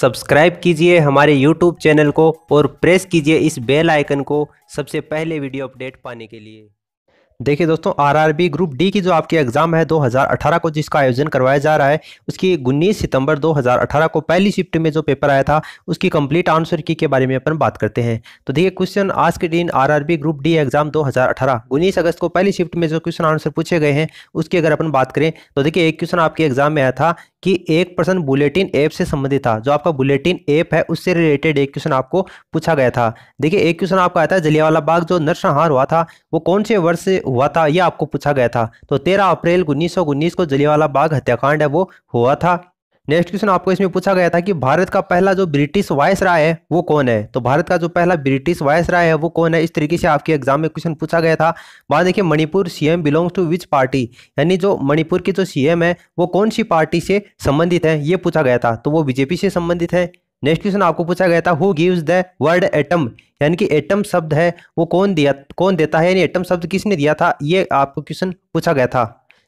subscribe कीजिए हमारे YouTube channel को और प्रेस कीजिए इस बेल आइकन को सबसे पहले वीडियो अपडेट पाने के लिए देखिए दोस्तों आरआरबी ग्रुप डी की जो आपकी एग्ज़ाम है 2018 को जिसका आयोजन करवाया जा रहा है उसकी उन्नीस सितंबर 2018 को पहली शिफ्ट में जो पेपर आया था उसकी कंप्लीट आंसर की के बारे में अपन बात करते हैं तो देखिए क्वेश्चन आज के दिन आरआरबी ग्रुप डी एग्ज़ाम 2018 हजार अगस्त को पहली शिफ्ट में जो क्वेश्चन आंसर पूछे गए हैं उसकी अगर अपन बात करें तो देखिये एक क्वेश्चन आपके एग्ज़ाम में आया था कि एक प्रश्न बुलेटिन ऐप से संबंधित था जो आपका बुलेटिन ऐप है उससे रिलेटेड एक क्वेश्चन आपको पूछा गया था देखिए एक क्वेश्चन आपका आया था जलियावाला बाग जो नरसंहार हुआ था वो कौन से वर्ष से हुआ था यह आपको पूछा गया था तो तेरह अप्रैल उन्नीस को जलियावाला बाग हत्याकांड है वो हुआ था नेक्स्ट क्वेश्चन आपको इसमें पूछा गया था कि भारत का पहला जो ब्रिटिश वायस राय है वो कौन है तो भारत का जो पहला ब्रिटिश वायस राय है वो कौन है इस तरीके से आपके एग्जाम में क्वेश्चन पूछा गया था वहां देखिए Manipur CM belongs to which party यानी जो मणिपुर की जो सीएम है वो कौन सी पार्टी से संबंधित है ये पूछा गया था तो वो बीजेपी से संबंधित है नेक्स्ट क्वेश्चन आपको पूछा गया था who gives the word atom यानी कि एटम शब्द है वो कौन दिया कौन देता है यानी एटम शब्द किसने दिया था ये आपको क्वेश्चन पूछा गया था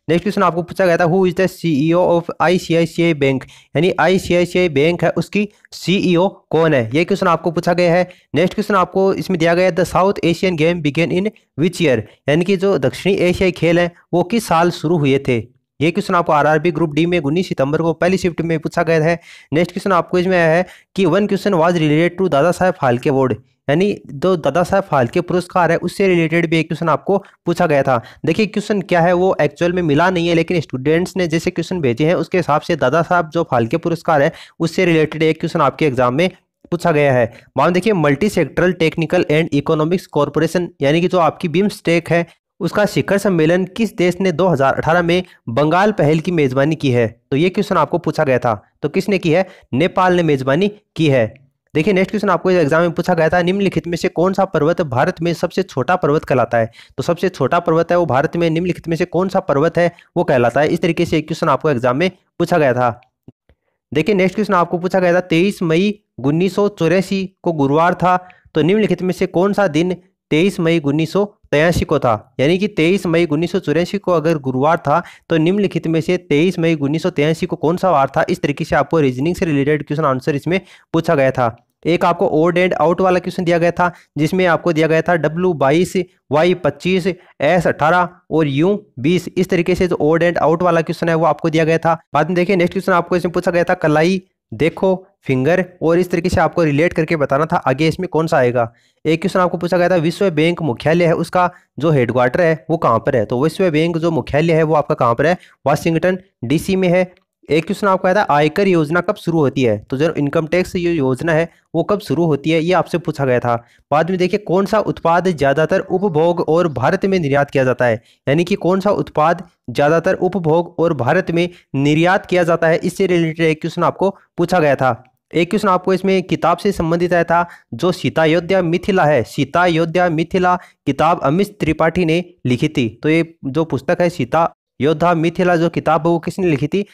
नेक्स्ट क्वेश्चन आपको पूछा गया था who is the CEO of ICICI bank यानी आईसीआईसीआई बैंक है उसकी सीईओ e कौन है ये क्वेश्चन आपको पूछा गया है नेक्स्ट क्वेश्चन आपको इसमें दिया गया है the South Asian game began in which year यानी कि जो दक्षिणी एशियाई खेल है वो किस साल शुरू हुए थे ये क्वेश्चन आपको आरआरबी ग्रुप डी में उन्नीस सितंबर को पहली शिफ्ट में पूछा गया है नेक्स्ट क्वेश्चन आपको इसमें आया है कि one question was related to Dada Saheb Phalke board यानी जो दादा साहब फालके पुरस्कार है उससे रिलेटेड भी एक क्वेश्चन आपको पूछा गया था देखिए क्वेश्चन क्या है वो एक्चुअल में मिला नहीं है लेकिन स्टूडेंट्स ने जैसे क्वेश्चन भेजे हैं उसके हिसाब से दादा साहब जो फालके पुरस्कार है उससे रिलेटेड एक क्वेश्चन आपके एग्जाम में पूछा गया है मान देखिए multi sectoral technical and economics corporation यानी कि जो आपकी बिम्स टेक है उसका शिखर सम्मेलन किस देश ने 2018 में बंगाल पहल की मेजबानी की है तो ये क्वेश्चन आपको पूछा गया था तो किसने की है नेपाल ने मेजबानी की है देखिए नेक्स्ट क्वेश्चन आपको एग्जाम में पूछा गया था निम्नलिखित में से कौन सा पर्वत भारत में सबसे छोटा पर्वत कहलाता है तो सबसे छोटा पर्वत है वो भारत में निम्नलिखित में से कौन सा पर्वत है वो कहलाता है इस तरीके से क्वेश्चन आपको एग्जाम में पूछा गया था देखिए नेक्स्ट क्वेश्चन आपको पूछा गया था तेईस मई उन्नीस को गुरुवार था तो निम्नलिखित में से कौन सा दिन तेईस मई उन्नीस तेयासी को था यानी कि 23 मई उन्नीस को अगर गुरुवार था तो निम्नलिखित में से 23 मई उन्नीस को कौन सा वार था इस तरीके से आपको रीजनिंग से रिलेटेड क्वेश्चन आंसर इसमें पूछा गया था एक आपको ओड एंड आउट वाला क्वेश्चन दिया गया था जिसमें आपको दिया गया था डब्ल्यू बाईस वाई पच्चीस एस अठारह और यू बीस इस तरीके से जो ओड एंड आउट वाला क्वेश्चन है वो आपको दिया गया था बाद में देखिए नेक्स्ट क्वेश्चन आपको इसमें पूछा गया था कलाई देखो फिंगर और इस तरीके से आपको रिलेट करके बताना था आगे इसमें कौन सा आएगा एक क्वेश्चन आपको पूछा गया था विश्व बैंक मुख्यालय है उसका जो हेडक्वार्टर है वो कहाँ पर है तो विश्व बैंक जो मुख्यालय है वो आपका कहाँ पर है वाशिंगटन डीसी में है एक क्वेश्चन आपको आया था आयकर योजना कब शुरू होती है तो जो इनकम टैक्स ये योजना है वो कब शुरू होती है ये आपसे पूछा गया था बाद में देखिए कौन सा उत्पाद ज़्यादातर उपभोग और भारत में निर्यात किया जाता है यानी कि कौन सा उत्पाद ज़्यादातर उपभोग और भारत में निर्यात किया जाता है इससे रिलेटेड एक क्वेश्चन आपको पूछा गया था एक क्वेश्चन आपको इसमें किताब से संबंधित आया था जो सीता योद्या मिथिला है सीता योद्या मिथिला किताब अमित त्रिपाठी ने लिखी थी तो ये जो पुस्तक है सीता योद्धा मिथिला जो किताब है वो किसने लिखी थी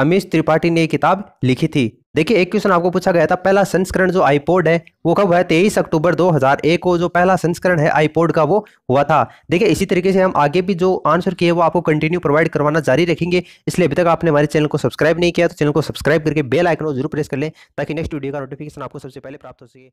अमित त्रिपाठी ने ये किताब लिखी थी देखिए एक क्वेश्चन आपको पूछा गया था पहला संस्करण जो आईपोड है वो कब है तेईस अक्टूबर 2001 को जो पहला संस्करण है आईपोड का वो हुआ था देखिए इसी तरीके से हम आगे भी जो आंसर किए वो आपको कंटिन्यू प्रोवाइड करवाना जारी रखेंगे इसलिए अभी तक आपने हमारे चैनल को सब्सक्राइब नहीं किया तो चैनल को सब्सक्राइब करके बेल आइकन को जरूर प्रेस कर लें ताकि नेक्स्ट वीडियो का नोटिफिकेशन आपको सबसे पहले प्राप्त हो सके